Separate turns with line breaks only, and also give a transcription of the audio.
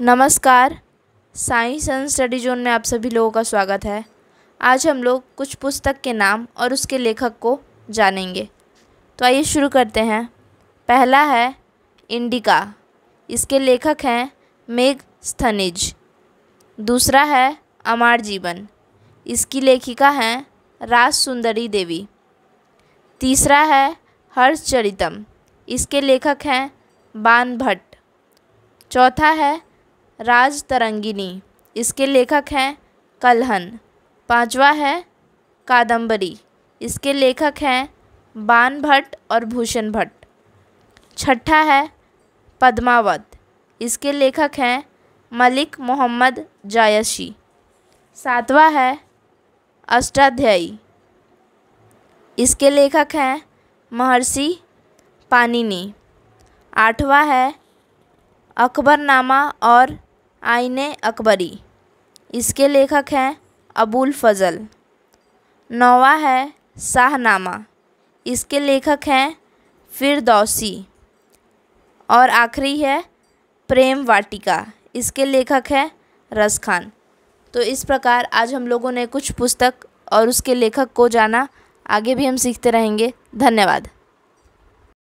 नमस्कार science and study zone में आप सभी लोगों का स्वागत है आज हम लोग कुछ पुस्तक के नाम और उसके लेखक को जानेंगे तो आइए शुरू करते हैं पहला है इंडिका इसके लेखक हैं मेघ स्थनिज दूसरा है अमार जीवन इसकी लेखिका हैं राज सुंदरी देवी तीसरा है हर्ष चरितम इसके लेखक हैं बान भट्ट चौथा है राज तरंगिनी इसके लेखक हैं कलहन पांचवा है कादम्बरी इसके लेखक हैं बान भट्ट और भूषण भट्ट छठा है पद्मावत इसके लेखक हैं मलिक मोहम्मद जायशी सातवां है अष्टाध्यायी इसके लेखक हैं महर्षि पानिनी आठवां है अकबरनामा और आईने अकबरी इसके लेखक हैं अबुल फजल नौवा है शाहनामा इसके लेखक हैं फिरदौसी और आखिरी है प्रेम वाटिका इसके लेखक हैं रस खान तो इस प्रकार आज हम लोगों ने कुछ पुस्तक और उसके लेखक को जाना आगे भी हम सीखते रहेंगे धन्यवाद